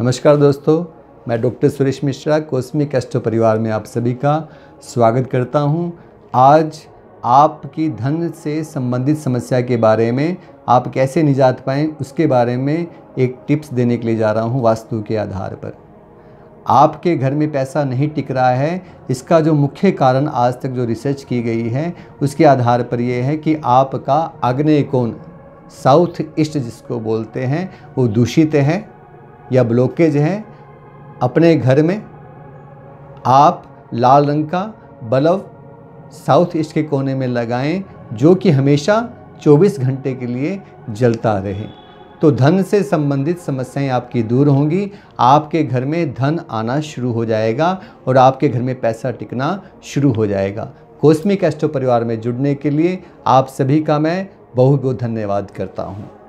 नमस्कार दोस्तों मैं doctor Suresh Mishra cosmic astro परिवार में आप सभी का स्वागत करता हूं। आज आपकी धन से संबंधित समस्या के बारे में आप कैसे निजात पाएँ उसके बारे में एक टिप्स देने के लिए जा रहा हूं वास्तु के आधार पर आपके घर में पैसा नहीं टिक रहा है इसका जो मुख्य कारण आज तक जो रिसर्च की गई है उसके आधार पर यह है कि आपका आग्नेय कोण साउथ ईस्ट जिसको बोलते हैं वो दूषित है या ब्लॉकेज हैं अपने घर में आप लाल रंग का बल्ब साउथ ईस्ट के कोने में लगाएं जो कि हमेशा 24 घंटे के लिए जलता रहे तो धन से संबंधित समस्याएं आपकी दूर होंगी आपके घर में धन आना शुरू हो जाएगा और आपके घर में पैसा टिकना शुरू हो जाएगा कोस्मिक एस्टो परिवार में जुड़ने के लिए आप सभी का मैं बहुत बहुत धन्यवाद करता हूँ